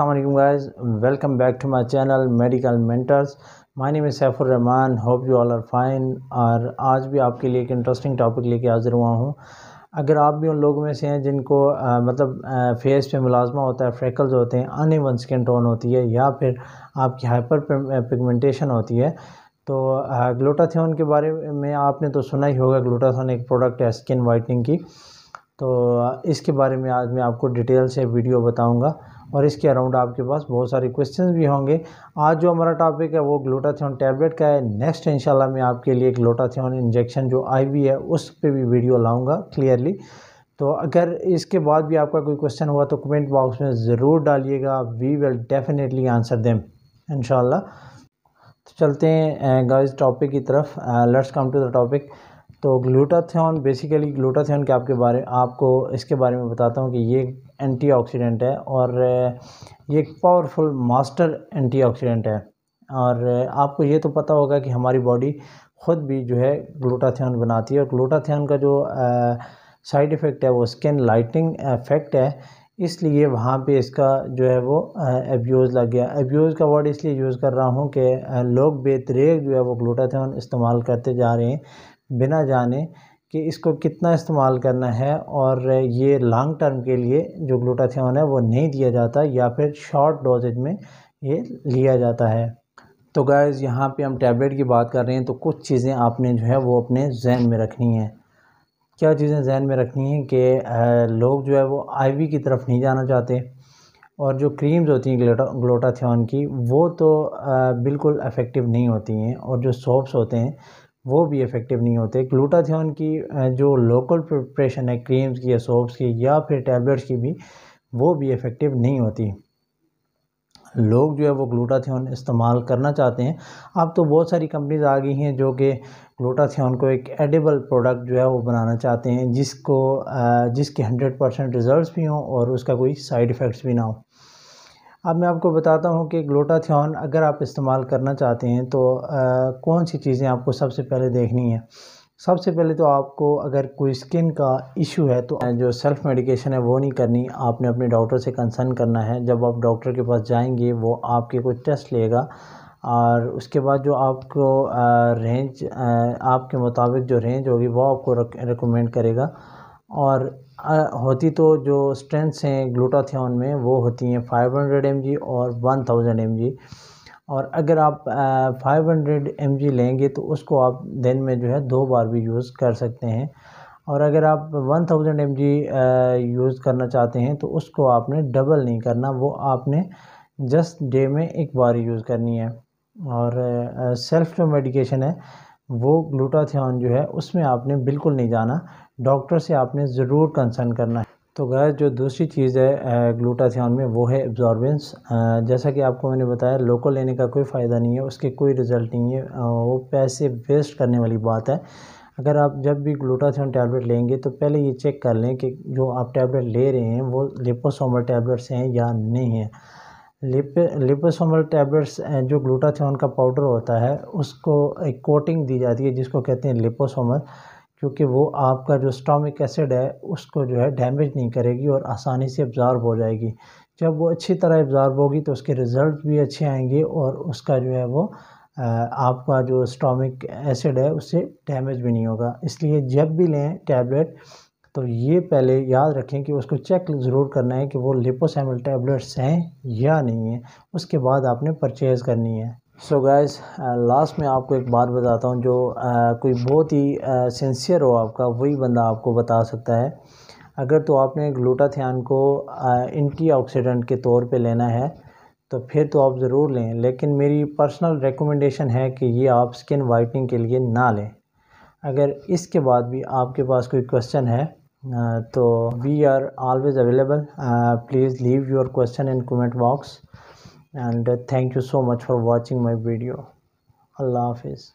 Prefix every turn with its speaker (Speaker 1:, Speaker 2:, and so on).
Speaker 1: Aslam guys welcome back to my channel medical mentors my name Saifurrahman hope you all are fine और आज भी आपके लिए एक इंटरेस्टिंग टॉपिक लेके हाज़िर हुआ हूँ अगर आप भी उन लोगों में से हैं जिनको आ, मतलब आ, फेस पे मुलाजमा होता है फ्रेकल्स होते हैं अनइवन स्किन टोन होती है या फिर आपकी हाइपर पिगमेंटेशन होती है तो ग्लूटाथियोन के बारे में आपने तो सुना ही होगा ग्लूटाथियोन एक प्रोडक्ट है स्किन वाइटनिंग की तो इसके बारे में आज मैं आपको डिटेल से वीडियो बताऊंगा और इसके अराउंड आपके पास बहुत सारे क्वेश्चन भी होंगे आज जो हमारा टॉपिक है वो ग्लोटाथियन टैबलेट का है नेक्स्ट इंशाल्लाह मैं आपके लिए ग्लोटाथियन इंजेक्शन जो आई है उस पर भी वीडियो लाऊँगा क्लियरली तो अगर इसके बाद भी आपका कोई क्वेश्चन हुआ तो कमेंट बॉक्स में ज़रूर डालिएगा we will definitely answer them in तो चलते हैं गाइस टॉपिक की तरफ let's come to the topic तो ग्लूटाथियन बेसिकली ग्लूटाथियन के आपके बारे आपको इसके बारे में बताता हूँ कि ये एंटीऑक्सीडेंट है और ये एक पावरफुल मास्टर एंटीऑक्सीडेंट है और आपको ये तो पता होगा कि हमारी बॉडी ख़ुद भी जो है ग्लूटाथियन बनाती है और ग्लूटाथियन का जो साइड इफ़ेक्ट है वो स्किन लाइटिंग इफ़ेक्ट है इसलिए वहाँ पे इसका जो है वो एब्यूज़ लग गया एब्यूज़ का वर्ड इसलिए यूज़ कर रहा हूँ कि लोग बेतरेक जो है वो ग्लूटाथियन इस्तेमाल करते जा रहे हैं बिना जाने कि इसको कितना इस्तेमाल करना है और ये लॉन्ग टर्म के लिए जो ग्लूटाथियोन है वो नहीं दिया जाता या फिर शॉर्ट डोजेज में ये लिया जाता है तो गैज़ यहाँ पे हम टैबलेट की बात कर रहे हैं तो कुछ चीज़ें आपने जो है वो अपने जहन में रखनी है क्या चीज़ें जहन में रखनी हैं कि लोग जो है वो आई की तरफ नहीं जाना चाहते और जो क्रीम्स होती हैं ग्लोटाथियन की वो तो बिल्कुल अफेक्टिव नहीं होती हैं और जो सोप्स होते हैं वो भी इफ़ेक्टिव नहीं होते ग्लूटाथियन की जो लोकल प्रिपरेशन है क्रीम्स की या सोप्स की या फिर टैबलेट्स की भी वो भी इफ़ेक्टिव नहीं होती लोग जो है वो ग्लूटाथियन इस्तेमाल करना चाहते हैं अब तो बहुत सारी कंपनीज आ गई हैं जो कि ग्लूटाथियन को एक एडिबल प्रोडक्ट जो है वो बनाना चाहते हैं जिसको जिसके हंड्रेड परसेंट रिजल्ट भी हों और उसका कोई साइड इफ़ेक्ट्स भी ना हो अब मैं आपको बताता हूँ कि ग्लोटाथियन अगर आप इस्तेमाल करना चाहते हैं तो आ, कौन सी चीज़ें आपको सबसे पहले देखनी है सबसे पहले तो आपको अगर कोई स्किन का इशू है तो जो सेल्फ़ मेडिकेशन है वो नहीं करनी आपने अपने डॉक्टर से कंसर्न करना है जब आप डॉक्टर के पास जाएंगे वो आपके कुछ टेस्ट लेगा और उसके बाद जो आपको रेंज आपके मुताबिक जो रेंज होगी वो आपको रिकमेंड करेगा और होती तो जो स्ट्रेंथ्स हैं ग्लूटाथियन में वो होती हैं 500 हंड्रेड और 1000 थाउजेंड और अगर आप फाइव हंड्रेड एम लेंगे तो उसको आप दिन में जो है दो बार भी यूज़ कर सकते हैं और अगर आप वन थाउजेंड एम यूज़ करना चाहते हैं तो उसको आपने डबल नहीं करना वो आपने जस्ट डे में एक बार यूज़ करनी है और सेल्फ जो मेडिकेशन है वो ग्लूटाथियन जो है उसमें आपने बिल्कुल नहीं जाना डॉक्टर से आपने ज़रूर कंसर्न करना है तो गैर जो दूसरी चीज़ है ग्लूटाथियन में वो है एब्जॉर्बेंस जैसा कि आपको मैंने बताया लोकल लेने का कोई फ़ायदा नहीं है उसके कोई रिज़ल्ट नहीं है वो पैसे वेस्ट करने वाली बात है अगर आप जब भी ग्लूटाथियन टैबलेट लेंगे तो पहले ये चेक कर लें कि जो आप टैबलेट ले रहे हैं वो लिपोसोमल टैबलेट्स हैं या नहीं है लिप लिपोसोमल टैबलेट्स जो ग्लूटाथियोन का पाउडर होता है उसको एक कोटिंग दी जाती है जिसको कहते हैं लिपोसोमल क्योंकि वो आपका जो स्टॉमिक एसिड है उसको जो है डैमेज नहीं करेगी और आसानी से एब्ज़ार्ब हो जाएगी जब वो अच्छी तरह एब्ज़ार्ब होगी तो उसके रिज़ल्ट भी अच्छे आएंगे और उसका जो है वो आपका जो स्टॉमिक एसिड है उससे डैमेज भी नहीं होगा इसलिए जब भी लें टैबलेट तो ये पहले याद रखें कि उसको चेक ज़रूर करना है कि वो लिपोसैमल टैबलेट्स हैं या नहीं है उसके बाद आपने परचेज़ करनी है सो गाइस लास्ट में आपको एक बात बताता हूँ जो आ, uh, कोई बहुत ही सिंसियर uh, हो आपका वही बंदा आपको बता सकता है अगर तो आपने ग्लूटाथियान को एंटीऑक्सीडेंट uh, के तौर पे लेना है तो फिर तो आप ज़रूर लें लेकिन मेरी पर्सनल रिकमेंडेशन है कि ये आप स्किन वाइटनिंग के लिए ना लें अगर इसके बाद भी आपके पास कोई क्वेश्चन है तो we are always available please leave your question in comment box and uh, thank you so much for watching my video allah hafiz